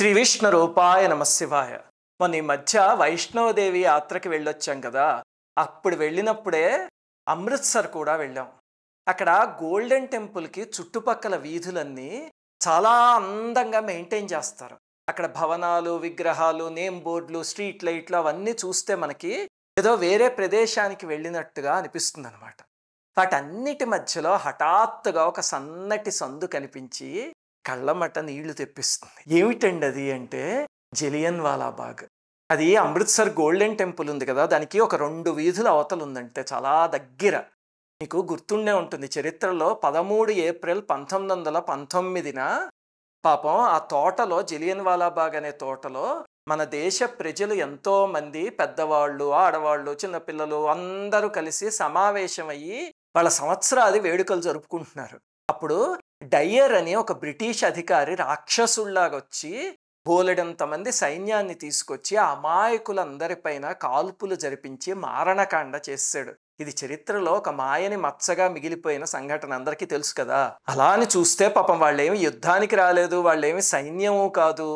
శ్రీ విష్ణు రూపాయ నమశివాయ మొన్న ఈ మధ్య వైష్ణవదేవి యాత్రకి వెళ్ళొచ్చాం కదా అప్పుడు వెళ్ళినప్పుడే అమృత్సర్ కూడా వెళ్ళాం అక్కడ గోల్డెన్ టెంపుల్కి చుట్టుపక్కల వీధులన్నీ చాలా అందంగా మెయింటైన్ చేస్తారు అక్కడ భవనాలు విగ్రహాలు నేమ్ బోర్డులు స్ట్రీట్ లైట్లు అవన్నీ చూస్తే మనకి ఏదో వేరే ప్రదేశానికి వెళ్ళినట్టుగా అనిపిస్తుంది అనమాట వాటన్నిటి మధ్యలో హఠాత్తుగా ఒక సన్నటి సందు కనిపించి కళ్ళమట నీళ్లు తెప్పిస్తుంది ఏమిటండి అది అంటే జలియన్ వాలాబాగ్ అది అమృత్సర్ గోల్డెన్ టెంపుల్ ఉంది కదా దానికి ఒక రెండు వీధుల అవతలు ఉందంటే చాలా దగ్గర మీకు గుర్తుండే ఉంటుంది చరిత్రలో పదమూడు ఏప్రిల్ పంతొమ్మిది వందల పంతొమ్మిదిన పాపం ఆ తోటలో జలియన్ వాలాబాగ్ అనే తోటలో మన దేశ ప్రజలు ఎంతోమంది పెద్దవాళ్ళు ఆడవాళ్ళు చిన్నపిల్లలు అందరూ కలిసి సమావేశమయ్యి వాళ్ళ సంవత్సరాది వేడుకలు జరుపుకుంటున్నారు అప్పుడు డయ్యర్ అని ఒక బ్రిటిష్ అధికారి రాక్షసుల్లాగా వచ్చి బోలెడంత మంది సైన్యాన్ని తీసుకొచ్చి అమాయకులందరిపైన కాల్పులు జరిపించి మారణకాండ చేశాడు ఇది చరిత్రలో ఒక మాయని మచ్చగా మిగిలిపోయిన సంఘటన అందరికీ తెలుసు కదా అలా అని చూస్తే పాపం వాళ్ళేమి యుద్ధానికి రాలేదు వాళ్ళేమి సైన్యము కాదు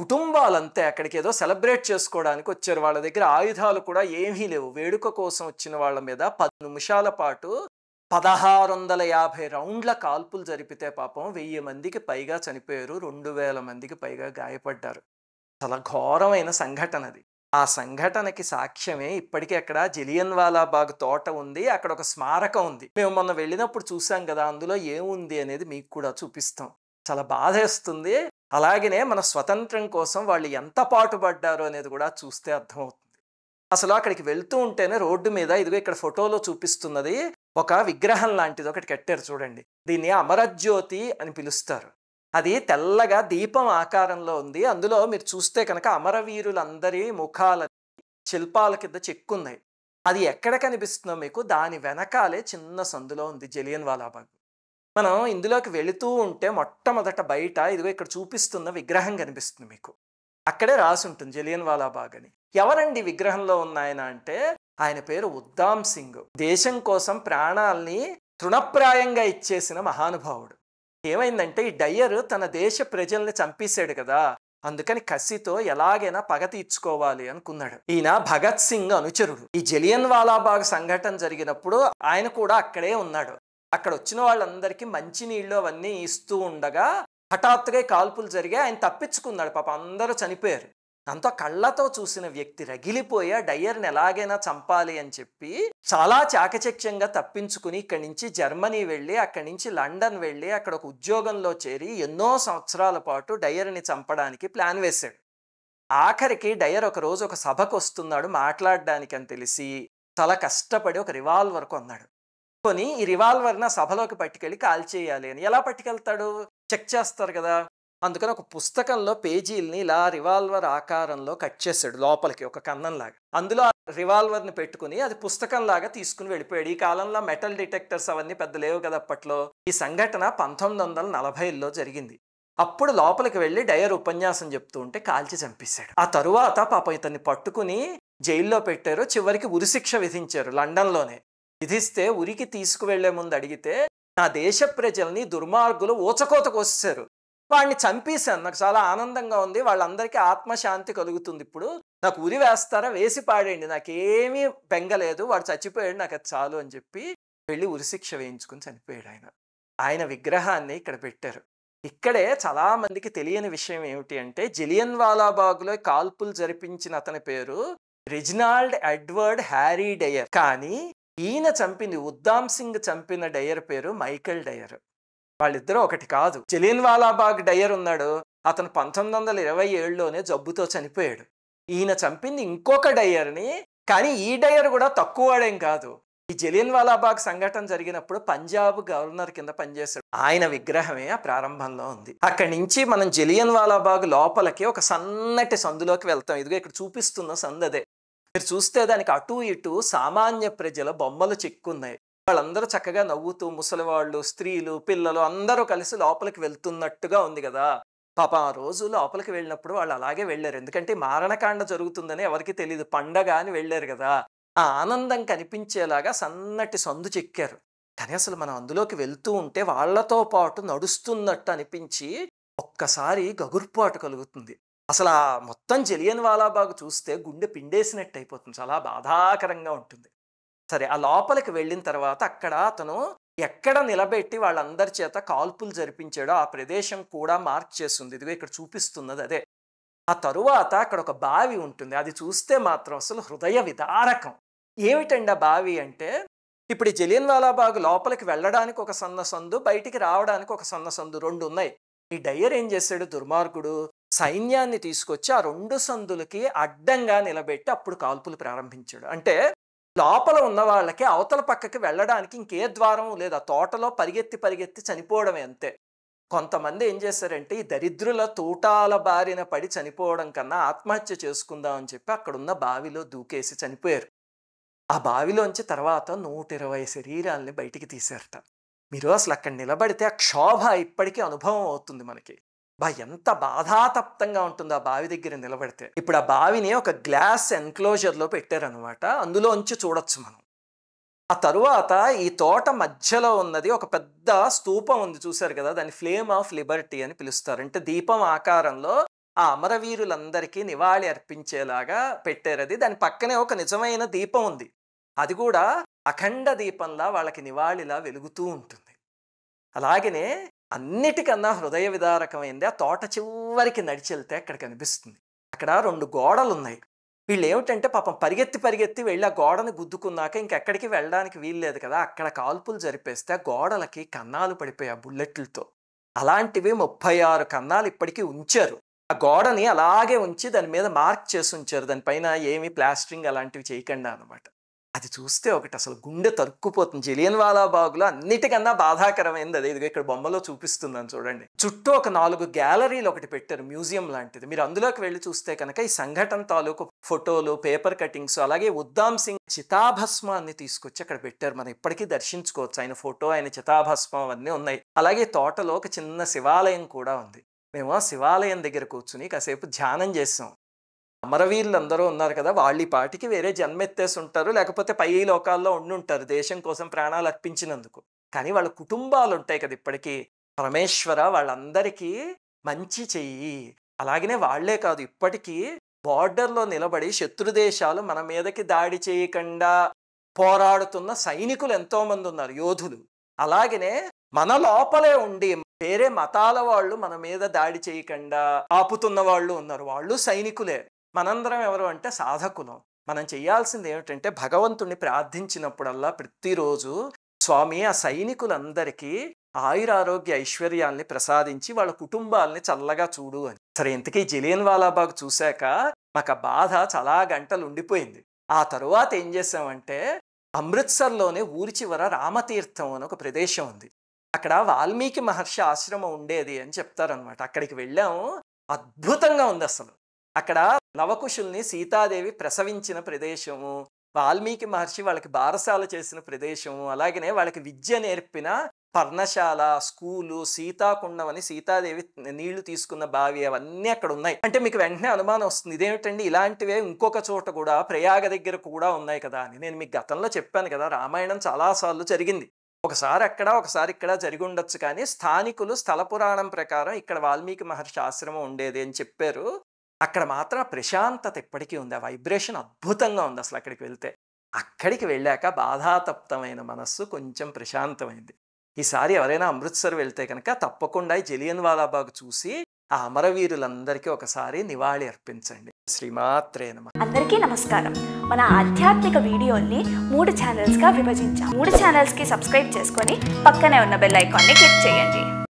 కుటుంబాలంతా అక్కడికి ఏదో సెలబ్రేట్ చేసుకోవడానికి వచ్చారు వాళ్ళ దగ్గర ఆయుధాలు కూడా ఏమీ లేవు వేడుక కోసం వచ్చిన వాళ్ళ మీద పది నిమిషాల పాటు పదహారు వందల యాభై రౌండ్ల కాల్పులు జరిపితే పాపం వెయ్యి మందికి పైగా చనిపోయారు రెండు వేల మందికి పైగా గాయపడ్డారు చాలా ఘోరమైన సంఘటన అది ఆ సంఘటనకి సాక్ష్యమే ఇప్పటికీ అక్కడ వాలాబాగ్ తోట ఉంది అక్కడ ఒక స్మారకం ఉంది మేము మొన్న వెళ్ళినప్పుడు చూసాం కదా అందులో ఏముంది అనేది మీకు కూడా చూపిస్తాం చాలా బాధేస్తుంది అలాగనే మన స్వతంత్రం కోసం వాళ్ళు ఎంత పాటుపడ్డారు అనేది కూడా చూస్తే అర్థమవుతుంది అసలు అక్కడికి వెళ్తూ ఉంటేనే రోడ్డు మీద ఇదిగో ఇక్కడ ఫోటోలో చూపిస్తున్నది ఒక విగ్రహం లాంటిది ఒకటి కట్టారు చూడండి దీన్ని అమరజ్యోతి అని పిలుస్తారు అది తెల్లగా దీపం ఆకారంలో ఉంది అందులో మీరు చూస్తే కనుక అమరవీరులందరి ముఖాల శిల్పాల కింద చెక్కున్నాయి అది ఎక్కడ కనిపిస్తుందో మీకు దాని వెనకాలే చిన్న సందులో ఉంది జలియన్ వాలాబాగ్ మనం ఇందులోకి వెళుతూ ఉంటే మొట్టమొదట బయట ఇదిగో ఇక్కడ చూపిస్తున్న విగ్రహం కనిపిస్తుంది మీకు అక్కడే రాసి ఉంటుంది జలియన్ వాలాబాగ్ అని ఎవరండి విగ్రహంలో ఉన్నాయన అంటే ఆయన పేరు ఉద్దాం సింగ్ దేశం కోసం ప్రాణాల్ని తృణప్రాయంగా ఇచ్చేసిన మహానుభావుడు ఏమైందంటే ఈ డయ్యర్ తన దేశ ప్రజల్ని చంపేశాడు కదా అందుకని కసితో ఎలాగైనా పగ తీర్చుకోవాలి అనుకున్నాడు ఈయన భగత్ సింగ్ అనుచరుడు ఈ జలియన్ వాలాబాగ్ సంఘటన జరిగినప్పుడు ఆయన కూడా అక్కడే ఉన్నాడు అక్కడ వచ్చిన వాళ్ళందరికీ మంచినీళ్ళు అవన్నీ ఇస్తూ ఉండగా హఠాత్తుగా కాల్పులు జరిగి ఆయన తప్పించుకున్నాడు పాప అందరూ చనిపోయారు దాంతో కళ్ళతో చూసిన వ్యక్తి రగిలిపోయి ఆ డయర్ని ఎలాగైనా చంపాలి అని చెప్పి చాలా చాకచక్యంగా తప్పించుకుని ఇక్కడి నుంచి జర్మనీ వెళ్ళి అక్కడి నుంచి లండన్ వెళ్ళి అక్కడ ఒక ఉద్యోగంలో చేరి ఎన్నో సంవత్సరాల పాటు డయర్ని చంపడానికి ప్లాన్ వేశాడు ఆఖరికి డయర్ ఒక రోజు ఒక సభకు వస్తున్నాడు మాట్లాడడానికి అని తెలిసి చాలా కష్టపడి ఒక రివాల్వర్ కొన్నాడు కొని ఈ రివాల్వర్ని సభలోకి పట్టుకెళ్ళి కాల్చేయాలి అని ఎలా పట్టుకెళ్తాడు చెక్ చేస్తారు కదా అందుకని ఒక పుస్తకంలో పేజీల్ని ఇలా రివాల్వర్ ఆకారంలో కట్ చేశాడు లోపలికి ఒక కన్నంలాగా అందులో రివాల్వర్ని పెట్టుకుని అది పుస్తకంలాగా తీసుకుని వెళ్ళిపోయాడు ఈ కాలంలో మెటల్ డిటెక్టర్స్ అవన్నీ పెద్ద లేవు కదా అప్పట్లో ఈ సంఘటన పంతొమ్మిది వందల నలభైలో జరిగింది అప్పుడు లోపలికి వెళ్ళి డయర్ ఉపన్యాసం చెప్తూ ఉంటే కాల్చి చంపేశాడు ఆ తరువాత పాప ఇతన్ని పట్టుకుని జైల్లో పెట్టారు చివరికి ఉరిశిక్ష విధించారు లండన్లోనే విధిస్తే ఉరికి తీసుకువెళ్లే ముందు అడిగితే నా దేశ ప్రజల్ని దుర్మార్గులు ఊచకోత కోసేశారు వాడిని చంపేశాను నాకు చాలా ఆనందంగా ఉంది వాళ్ళందరికీ ఆత్మశాంతి కలుగుతుంది ఇప్పుడు నాకు ఉరి వేస్తారా వేసి పాడేయండి నాకేమీ బెంగలేదు వాడు చచ్చిపోయాడు నాకు అది చాలు అని చెప్పి వెళ్ళి ఉరిశిక్ష వేయించుకుని చనిపోయాడు ఆయన ఆయన విగ్రహాన్ని ఇక్కడ పెట్టారు ఇక్కడే చాలా మందికి తెలియని విషయం ఏమిటి అంటే జిలియన్ వాలాబాగ్లో కాల్పులు జరిపించిన అతని పేరు రిజినాల్డ్ ఎడ్వర్డ్ హ్యారీ డయర్ కానీ ఈయన చంపింది ఉద్దామ్ సింగ్ చంపిన డయర్ పేరు మైకల్ డయర్ వాళ్ళిద్దరూ ఒకటి కాదు జలీన్ వాలాబాగ్ డయర్ ఉన్నాడు అతను పంతొమ్మిది వందల ఇరవై ఏడులోనే జబ్బుతో చనిపోయాడు ఈయన చంపింది ఇంకొక డయర్ని కానీ ఈ డయర్ కూడా తక్కువ వాడేం కాదు ఈ జలియన్ వాలాబాగ్ సంఘటన జరిగినప్పుడు పంజాబ్ గవర్నర్ కింద పనిచేశాడు ఆయన విగ్రహమే ఆ ప్రారంభంలో ఉంది అక్కడి నుంచి మనం జలియన్ వాలాబాగ్ లోపలికి ఒక సన్నటి సందులోకి వెళ్తాం ఇదిగో ఇక్కడ చూపిస్తున్న సందదే మీరు చూస్తే దానికి అటు ఇటు సామాన్య ప్రజల బొమ్మలు చిక్కున్నాయి వాళ్ళందరూ చక్కగా నవ్వుతూ ముసలివాళ్ళు స్త్రీలు పిల్లలు అందరూ కలిసి లోపలికి వెళ్తున్నట్టుగా ఉంది కదా పాప ఆ రోజు లోపలికి వెళ్ళినప్పుడు వాళ్ళు అలాగే వెళ్ళారు ఎందుకంటే మారణకాండ జరుగుతుందని ఎవరికి తెలియదు పండగ అని వెళ్ళారు కదా ఆ ఆనందం కనిపించేలాగా సన్నటి సందు చెక్కారు కానీ అసలు మనం అందులోకి వెళ్తూ ఉంటే వాళ్లతో పాటు నడుస్తున్నట్టు అనిపించి ఒక్కసారి గగుర్పాటు కలుగుతుంది అసలు ఆ మొత్తం జలియన్ వాలాబాగు చూస్తే గుండె పిండేసినట్టు అయిపోతుంది చాలా బాధాకరంగా ఉంటుంది సరే ఆ లోపలికి వెళ్ళిన తర్వాత అక్కడ అతను ఎక్కడ నిలబెట్టి వాళ్ళందరి చేత కాల్పులు జరిపించాడో ఆ ప్రదేశం కూడా మార్క్ చేస్తుంది ఇదిగో ఇక్కడ చూపిస్తున్నది అదే ఆ తరువాత అక్కడ ఒక బావి ఉంటుంది అది చూస్తే మాత్రం అసలు హృదయ విదారకం ఏమిటండి ఆ బావి అంటే ఇప్పుడు జలియన్వాలాబాగ్ లోపలికి వెళ్ళడానికి ఒక సన్న సందు బయటికి రావడానికి ఒక సన్న సందు రెండు ఉన్నాయి ఈ డయ్యర్ ఏం చేశాడు దుర్మార్గుడు సైన్యాన్ని తీసుకొచ్చి ఆ రెండు సందులకి అడ్డంగా నిలబెట్టి అప్పుడు కాల్పులు ప్రారంభించాడు అంటే లోపల ఉన్న వాళ్ళకి అవతల పక్కకి వెళ్ళడానికి ఇంకే ద్వారం లేదా తోటలో పరిగెత్తి పరిగెత్తి చనిపోవడమే అంతే కొంతమంది ఏం చేశారంటే ఈ దరిద్రుల తూటాల బారిన పడి చనిపోవడం కన్నా ఆత్మహత్య చేసుకుందాం అని చెప్పి అక్కడున్న బావిలో దూకేసి చనిపోయారు ఆ బావిలోంచి తర్వాత నూట ఇరవై శరీరాల్ని బయటికి తీసేరట మీరు అసలు అక్కడ నిలబడితే ఆ క్షోభ ఇప్పటికీ అనుభవం అవుతుంది మనకి బా ఎంత బాధాతప్తంగా ఉంటుందో ఆ బావి దగ్గర నిలబడితే ఇప్పుడు ఆ బావిని ఒక గ్లాస్ ఎన్క్లోజర్లో పెట్టారనమాట అందులోంచి చూడొచ్చు మనం ఆ తరువాత ఈ తోట మధ్యలో ఉన్నది ఒక పెద్ద స్తూపం ఉంది చూశారు కదా దాన్ని ఫ్లేమ్ ఆఫ్ లిబర్టీ అని పిలుస్తారు అంటే దీపం ఆకారంలో ఆ అమరవీరులందరికీ నివాళి అర్పించేలాగా పెట్టారు అది దాని పక్కనే ఒక నిజమైన దీపం ఉంది అది కూడా అఖండ దీపంలా వాళ్ళకి నివాళిలా వెలుగుతూ ఉంటుంది అలాగనే అన్నిటికన్నా హృదయ విదారకమైంది ఆ తోట చివరికి నడిచి వెళ్తే అక్కడ కనిపిస్తుంది అక్కడ రెండు గోడలు ఉన్నాయి వీళ్ళు ఏమిటంటే పాపం పరిగెత్తి పరిగెత్తి వెళ్ళి ఆ గోడని గుద్దుకున్నాక ఇంకెక్కడికి వెళ్ళడానికి వీల్లేదు కదా అక్కడ కాల్పులు జరిపేస్తే గోడలకి కన్నాలు పడిపోయా ఆ బుల్లెట్లతో అలాంటివి ముప్పై ఆరు కన్నాలు ఇప్పటికీ ఉంచారు ఆ గోడని అలాగే ఉంచి దాని మీద మార్క్ చేసి ఉంచారు దానిపైన ఏమి ప్లాస్టరింగ్ అలాంటివి చేయకుండా అనమాట అది చూస్తే ఒకటి అసలు గుండె తరుక్కుపోతుంది జలియన్ వాలా బాగులో అన్నిటికన్నా బాధాకరమైంది అదే ఇక్కడ బొమ్మలో చూపిస్తుందని చూడండి చుట్టూ ఒక నాలుగు గ్యాలరీలు ఒకటి పెట్టారు మ్యూజియం లాంటిది మీరు అందులోకి వెళ్ళి చూస్తే కనుక ఈ సంఘటన తాలూకు ఫోటోలు పేపర్ కటింగ్స్ అలాగే ఉద్దాం సింగ్ చితాభస్మ అన్ని తీసుకొచ్చి అక్కడ పెట్టారు మనం ఇప్పటికీ దర్శించుకోవచ్చు ఆయన ఫోటో ఆయన చితాభస్మ అవన్నీ ఉన్నాయి అలాగే తోటలో ఒక చిన్న శివాలయం కూడా ఉంది మేము శివాలయం దగ్గర కూర్చుని కాసేపు ధ్యానం చేసాం అమరవీరులు అందరూ ఉన్నారు కదా వాళ్ళ పాటికి వేరే జన్మెత్తేసి ఉంటారు లేకపోతే పై లోకాల్లో ఉండుంటారు దేశం కోసం ప్రాణాలు అర్పించినందుకు కానీ వాళ్ళ కుటుంబాలు ఉంటాయి కదా ఇప్పటికీ పరమేశ్వర వాళ్ళందరికీ మంచి చెయ్యి అలాగనే వాళ్లే కాదు ఇప్పటికీ బార్డర్లో నిలబడి శత్రు దేశాలు మన మీదకి దాడి చేయకుండా పోరాడుతున్న సైనికులు ఎంతోమంది ఉన్నారు యోధులు అలాగనే మన లోపలే ఉండి వేరే మతాల వాళ్ళు మన మీద దాడి చేయకుండా ఆపుతున్న వాళ్ళు ఉన్నారు వాళ్ళు సైనికులే మనందరం ఎవరు అంటే సాధకులం మనం చేయాల్సింది ఏమిటంటే భగవంతుణ్ణి ప్రార్థించినప్పుడల్లా ప్రతిరోజు స్వామి ఆ సైనికులందరికీ ఆయురారోగ్య ఐశ్వర్యాల్ని ప్రసాదించి వాళ్ళ కుటుంబాల్ని చల్లగా చూడు అని సరే ఇంతకీ జలియన్ వాలాబాగ్ చూశాక మాకు ఆ బాధ చాలా గంటలు ఉండిపోయింది ఆ తరువాత ఏం చేసామంటే అమృత్సర్లోనే ఊరి చివర రామతీర్థం అని ఒక ప్రదేశం ఉంది అక్కడ వాల్మీకి మహర్షి ఆశ్రమం ఉండేది అని చెప్తారనమాట అక్కడికి వెళ్ళాము అద్భుతంగా ఉంది అసలు అక్కడ నవకుశుల్ని సీతాదేవి ప్రసవించిన ప్రదేశము వాల్మీకి మహర్షి వాళ్ళకి బారసాల చేసిన ప్రదేశము అలాగనే వాళ్ళకి విద్య నేర్పిన పర్ణశాల స్కూలు సీతాకుండం అని సీతాదేవి నీళ్లు తీసుకున్న బావి అవన్నీ అక్కడ ఉన్నాయి అంటే మీకు వెంటనే అనుమానం వస్తుంది ఇదేమిటండి ఇలాంటివే ఇంకొక చోట కూడా ప్రయాగ దగ్గర కూడా ఉన్నాయి కదా అని నేను మీకు గతంలో చెప్పాను కదా రామాయణం చాలాసార్లు జరిగింది ఒకసారి అక్కడ ఒకసారి ఇక్కడ జరిగి ఉండొచ్చు కానీ స్థానికులు స్థల పురాణం ప్రకారం ఇక్కడ వాల్మీకి మహర్షి ఆశ్రమం ఉండేది అని చెప్పారు అక్కడ మాత్రం ప్రశాంతత ఎప్పటికీ ఉంది ఆ వైబ్రేషన్ అద్భుతంగా ఉంది అసలు అక్కడికి వెళ్తే అక్కడికి వెళ్ళాక బాధాతప్తమైన మనస్సు కొంచెం ప్రశాంతమైంది ఈసారి ఎవరైనా అమృత్సర్ వెళ్తే కనుక తప్పకుండా జలియన్ వాలాబాగ్ చూసి ఆ అమరవీరులందరికీ ఒకసారి నివాళి అర్పించండి శ్రీమాత్రే నమ అందరికీ నమస్కారం మన ఆధ్యాత్మిక వీడియోల్ని మూడు ఛానల్స్గా విభజించాం మూడు ఛానల్స్కి సబ్స్క్రైబ్ చేసుకొని పక్కనే ఉన్న బెల్ ఐకాన్ని క్లిక్ చేయండి